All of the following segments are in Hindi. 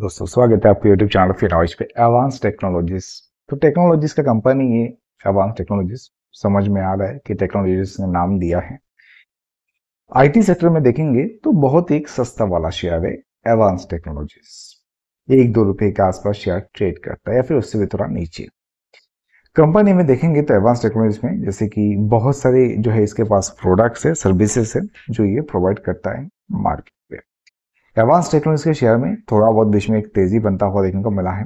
दोस्तों स्वागत है आपके यूट्यूब चैनल फिनॉइज पे एडवांस टेक्नोलॉजीज तो टेक्नोलॉजीज का कंपनी ये एडवांस टेक्नोलॉजीज समझ में आ रहा है कि टेक्नोलॉजीज ने नाम दिया है आईटी सेक्टर में देखेंगे तो बहुत एक सस्ता वाला शेयर है एडवांस टेक्नोलॉजीज एक दो रुपए के आसपास शेयर ट्रेड करता है या फिर उससे भी थोड़ा नीचे कंपनी में देखेंगे तो एडवांस टेक्नोलॉजी में जैसे कि बहुत सारे जो है इसके पास प्रोडक्ट्स है सर्विसेस है जो ये प्रोवाइड करता है मार्केट में एडवांस टेक्नोलॉजी के शेयर में थोड़ा बहुत बीच में एक तेजी बनता हुआ देखने को मिला है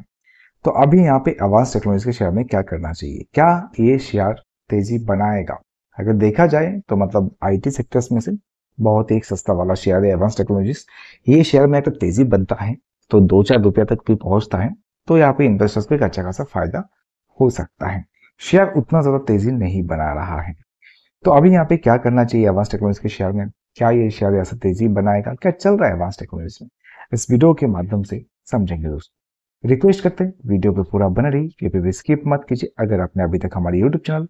तो अभी यहाँ पे एडवांस टेक्नोलॉजी के शेयर में क्या करना चाहिए क्या ये शेयर तेजी बनाएगा अगर देखा जाए तो मतलब आईटी सेक्टर्स में से बहुत ही सस्ता वाला शेयर है एडवांस टेक्नोलॉजीज ये शेयर में अगर तेजी बनता है तो दो चार रुपया तक भी पहुंचता है तो यहाँ पे इन्वेस्टर्स को एक अच्छा खासा फायदा हो सकता है शेयर उतना ज्यादा तेजी नहीं बना रहा है तो अभी यहाँ पे क्या करना चाहिए एडवांस टेक्नोलॉजी के शेयर में क्या ये एशिया रियासत तेजी बनाएगा क्या चल रहा है वास्ट इकोनॉमी में इस वीडियो के माध्यम से समझेंगे दोस्तों रिक्वेस्ट करते हैं वीडियो पर पूरा बना रही कृपया भी स्किप मत कीजिए अगर आपने अभी तक हमारे यूट्यूब चैनल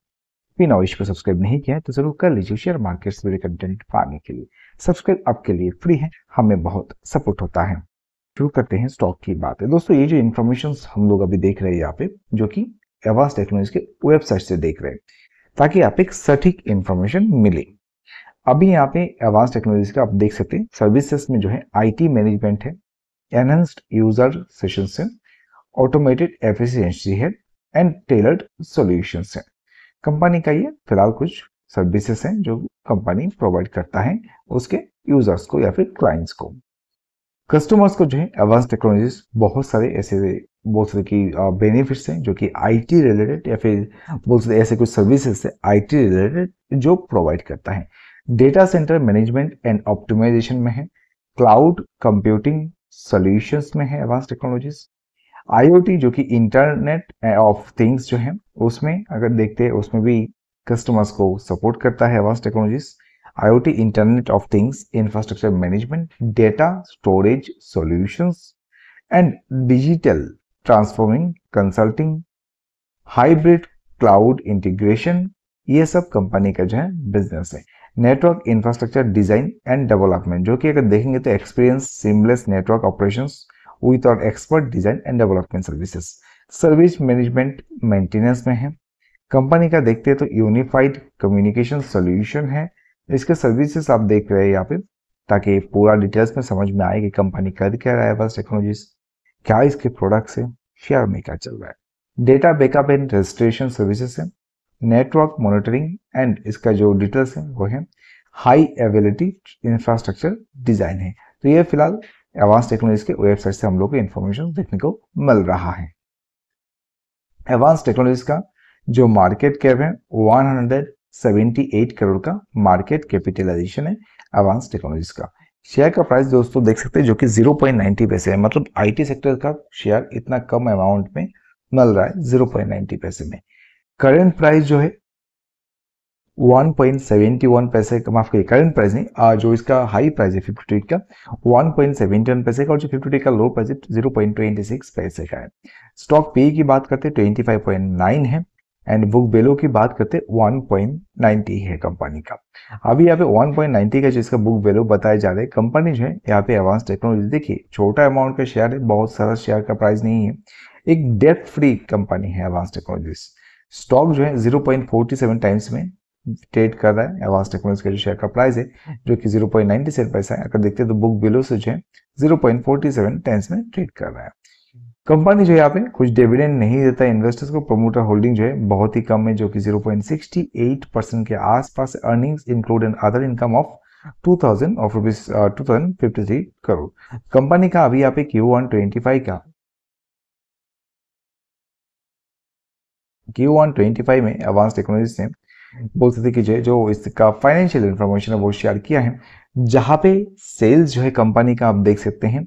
पिनाविश को सब्सक्राइब नहीं किया है तो जरूर कर लीजिए शेयर मार्केट से जुड़े कंटेंट पाने के लिए सब्सक्राइब आपके लिए फ्री है हमें बहुत सपोर्ट होता है शुरू करते हैं स्टॉक की बात है दोस्तों ये जो इन्फॉर्मेशन हम लोग अभी देख रहे हैं यहाँ पे जो कि एवास टेक्नोलॉजी के वेबसाइट से देख रहे हैं ताकि आप एक सटीक इन्फॉर्मेशन मिले अभी यहाँ पे एडवांस टेक्नोलॉजी का आप देख सकते हैं सर्विसेस में जो है आईटी मैनेजमेंट है एनहेंस्ड यूजर सेशन है ऑटोमेटेड एफिशिएंसी है एंड टेलर्ड सोल्यूशन है कंपनी का ये फिलहाल कुछ सर्विसेस हैं जो कंपनी प्रोवाइड करता है उसके यूजर्स को या फिर क्लाइंट्स को कस्टमर्स को जो है एडवांस टेक्नोलॉजीज बहुत सारे ऐसे बोल सकते कि बेनिफिट्स हैं जो कि आईटी रिलेटेड या फिर बोल सकते ऐसे कुछ सर्विसेज है आईटी रिलेटेड जो प्रोवाइड करता है data centre management and optimization में है क्लाउड कंप्यूटिंग सॉल्यूशंस में है एडवांस टेक्नोलॉजीज आईओटी जो कि इंटरनेट ऑफ थिंग्स जो है उसमें अगर देखते हैं उसमें भी कस्टमर्स को सपोर्ट करता है advance technologies IoT internet of things infrastructure management data storage solution and digital transforming consulting hybrid cloud integration ये सब कंपनी का जो है बिजनेस है network infrastructure design and development जो कि अगर देखेंगे तो experience seamless network operation with और expert design and development services service management maintenance में है कंपनी का देखते हैं तो यूनिफाइड कम्युनिकेशन सोल्यूशन है इसके सर्विसेस आप देख रहे हैं यहाँ पे ताकि पूरा डिटेल्स में समझ में आए कि कंपनी कर क्या रहा है बस टेक्नोलॉजीज क्या इसके प्रोडक्ट्स हैं शेयर में क्या चल रहा है data backup and registration services है नेटवर्क मॉनिटरिंग एंड इसका जो डिटेल्स है वो है हाई एवेलिटी इंफ्रास्ट्रक्चर डिजाइन है तो ये फिलहाल एडवांस टेक्नोलॉजी के वेबसाइट से हम लोग को इन्फॉर्मेशन देखने को मिल रहा है एडवांस टेक्नोलॉजी का जो मार्केट कैप है 178 करोड़ का मार्केट कैपिटलाइजेशन है एडवांस टेक्नोलॉजी का शेयर का प्राइस दोस्तों देख सकते हैं जो कि 0.90 पैसे है मतलब आईटी सेक्टर का शेयर इतना कम अमाउंट में मिल रहा है 0.90 पैसे में करेंट प्राइस जो है 1.71 पैसे का माफ करिए करेंट प्राइस नहीं आ, जो इसका हाई प्राइस है फिफ्टी ट्विट का 1.71 पैसे का और जो फिफ्टी ट्विट का लो प्राइस है 0.26 पैसे का है स्टॉक पी की बात करते हैं 25.9 है एंड बुक बेलो की बात करते 1.90 है कंपनी का अभी यहाँ पे 1.90 का जिसका बुक बेलो बताया जा रहा है कंपनी जो है यहाँ पे एडवांस टेक्नोलॉजी देखिए छोटा अमाउंट का शेयर है बहुत सारा शेयर का प्राइस नहीं है एक डेट फ्री कंपनी है एडवांस टेक्नोलॉजी स्टॉक जो है सेवन टाइम्स में ट्रेड कर रहा है एवांस टेक्नोलॉजी का जो शेयर का प्राइस है जो कि 0.97 पैसा है अगर देखते हैं तो बुक बिलो से जो है 0.47 टाइम्स में ट्रेड कर रहा है कंपनी जो यहाँ पे कुछ डिविडेंड नहीं देता है इन्वेस्टर्स को प्रमोटर होल्डिंग जो है बहुत ही कम है जो कि 0.68 परसेंट के आसपास earnings include in other income of 2000 of rupees two crore company का अभी यहाँ पे Q1 25 का क्यू वन ट्वेंटी फाइव में एडवांस टेक्नोलॉजी ने बोल सकते कि जो इसका फाइनेंशियल इन्फॉर्मेशन है वो शेयर किया है जहाँ पे सेल्स जो है कंपनी का आप देख सकते हैं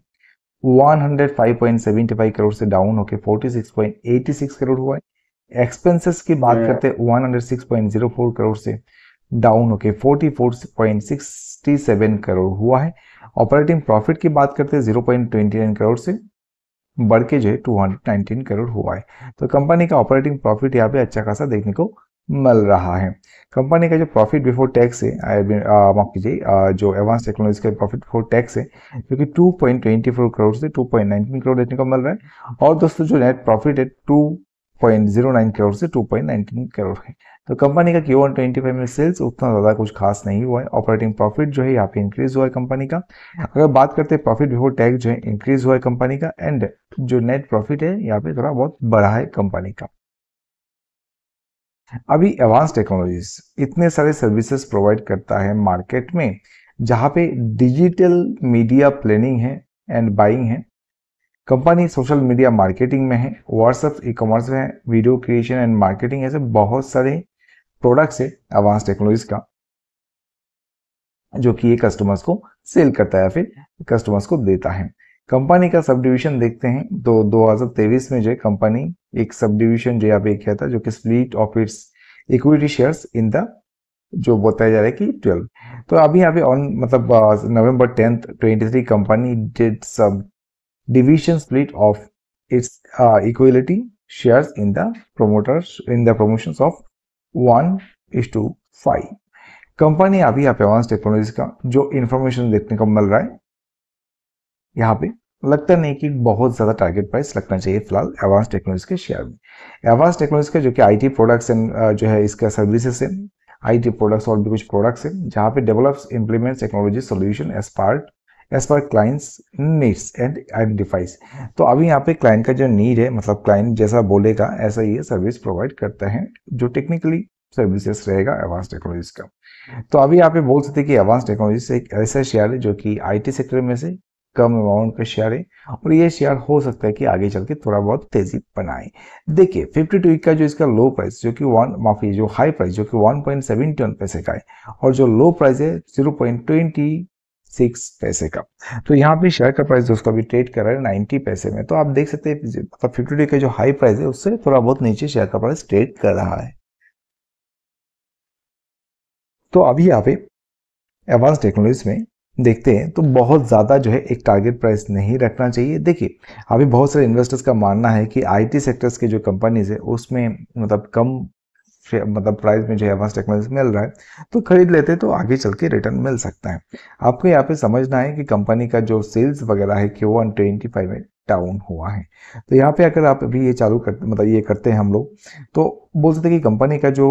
105.75 करोड़ से डाउन होके 46.86 करोड़ हुआ है एक्सपेंसेस की बात करते हैं 106.04 करोड़ से डाउन होके 44.67 करोड़ हुआ है ऑपरेटिंग प्रॉफिट की बात करते हैं 0.29 करोड़ से बढ़ के जो है टू करोड़ हुआ है तो कंपनी का ऑपरेटिंग प्रॉफिट यहाँ पे अच्छा खासा देखने को मिल रहा है कंपनी का जो प्रॉफिट बिफोर टैक्स है माफ कीजिए जो एडवांस टेक्नोलॉजी का प्रॉफिट बिफोर टैक्स है जो कि 2.24 करोड़ से 2.19 करोड़ देखने को मिल रहा है और दोस्तों जो नेट प्रॉफिट है टू 2.09 करोड़ से 2.19 करोड़ है तो कंपनी का क्यू वन ट्वेंटी फाइव में सेल्स उतना ज़्यादा कुछ खास नहीं हुआ है ऑपरेटिंग प्रॉफिट जो है यहाँ पे इंक्रीज हुआ है कंपनी का हाँ। अगर बात करते हैं प्रॉफिट बिफोर टैक्स जो है इंक्रीज हुआ है कंपनी का एंड जो नेट प्रॉफिट है यहाँ पे थोड़ा बहुत बढ़ा है कंपनी का अभी एडवांस टेक्नोलॉजीज इतने सारे सर्विसेस प्रोवाइड करता है मार्केट में जहाँ पे डिजिटल मीडिया प्लानिंग है एंड बाइंग है कंपनी सोशल मीडिया मार्केटिंग में है व्हाट्सएप ई कॉमर्स में है वीडियो क्रिएशन एंड मार्केटिंग ऐसे बहुत सारे प्रोडक्ट्स है एडवांस टेक्नोलॉजी का जो कि ये कस्टमर्स को सेल करता है या फिर कस्टमर्स को देता है कंपनी का सब डिविजन देखते हैं तो 2023 में जो कंपनी एक सब डिविजन जो यहाँ पे किया था जो कि split of its equity shares in the जो बताया जा रहा है कि ट्वेल्व तो अभी यहाँ पे ऑन मतलब November tenth three company did sub division split of its uh, equality shares in the promoters in the promotions of one is to five company अभी यहाँ पे एडवांस टेक्नोलॉजी का जो इन्फॉर्मेशन देखने को मिल रहा है यहाँ पे लगता नहीं कि बहुत ज़्यादा टारगेट प्राइस लगना चाहिए फिलहाल एडवांस टेक्नोलॉजी के शेयर में एडवांस टेक्नोलॉजी का जो कि आईटी प्रोडक्ट्स एंड जो है इसका सर्विसेज है आईटी प्रोडक्ट्स और भी कुछ प्रोडक्ट्स है जहाँ पे develops implement technology solution as part as per clients needs and identifies तो अभी यहाँ पे क्लाइंट का जो नीड है मतलब क्लाइंट जैसा बोलेगा ऐसा ये सर्विस प्रोवाइड करता है जो टेक्निकली सर्विसेस रहेगा एडवांस टेक्नोलॉजीज का तो अभी यहाँ पे बोल सकते कि एडवांस टेक्नोलॉजी एक ऐसा शेयर है जो कि आईटी सेक्टर में से कम अमाउंट का शेयर है और ये शेयर हो सकता है कि आगे चल के थोड़ा बहुत तेजी बनाए देखिए फिफ्टी टू का जो इसका लो प्राइस जो कि वन माफी जो हाई प्राइस जो कि वन पॉइंट सेवेंटी वन पैसे का है और जो लो प्राइस है जीरो पॉइंट ट्वेंटी सिक्स पैसे का तो यहाँ पे शेयर का प्राइस दोस्तों अभी ट्रेड कर रहा है नाइन्टी पैसे में तो आप देख सकते हैं फिफ्टी डे मतलब का जो हाई प्राइस है उससे थोड़ा बहुत नीचे शेयर का प्राइस ट्रेड कर रहा है तो अभी यहाँ पे एडवांस टेक्नोलॉजी में देखते हैं तो बहुत ज़्यादा जो है एक टारगेट प्राइस नहीं रखना चाहिए देखिए अभी बहुत सारे इन्वेस्टर्स का मानना है कि आईटी सेक्टर्स के जो कंपनीज है उसमें मतलब कम मतलब प्राइस में जो है एडवांस टेक्नोलॉजी मिल रहा है तो खरीद लेते तो आगे चल के रिटर्न मिल सकता है आपको यहाँ पे समझना है कि कंपनी का जो सेल्स वगैरह है कि वन ट्वेंटी फाइव में डाउन हुआ है तो यहाँ पे अगर आप अभी ये चालू कर मतलब ये करते हैं हम लोग तो बोल सकते कि कंपनी का जो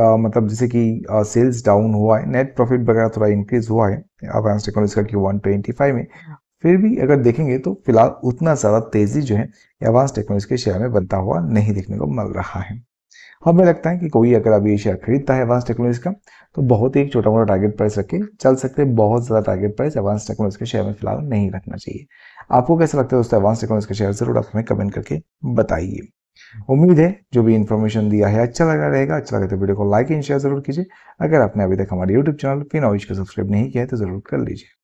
आ, मतलब जैसे कि सेल्स डाउन हुआ है नेट प्रॉफिट वगैरह थोड़ा इंक्रीज हुआ है एडवांस टेक्नोलॉजी का कि वन ट्वेंटी फाइव में फिर भी अगर देखेंगे तो फिलहाल उतना ज़्यादा तेज़ी जो है एडवांस टेक्नोलॉजी के शेयर में बनता हुआ नहीं देखने को मिल रहा है हमें लगता है कि कोई अगर अभी शेयर खरीदता है एडवांस टेक्नोलॉजी का तो बहुत ही छोटा मोटा टारगेट प्राइस रखे चल सकते हैं बहुत ज़्यादा टारगेट प्राइस एडवांस टेक्नोलॉजी के शेयर में फिलहाल नहीं रखना चाहिए आपको कैसा लगता है दोस्तों एडवांस टेक्नोलॉजी के शेयर जरूर आप हमें कमेंट करके बताइए उम्मीद है जो भी इन्फॉर्मेशन दिया है अच्छा लगा रहेगा अच्छा लगे तो वीडियो को लाइक एंड शेयर जरूर कीजिए अगर आपने अभी तक हमारे यूट्यूब चैनल फिर आविश को सब्सक्राइब नहीं किया है तो जरूर कर लीजिए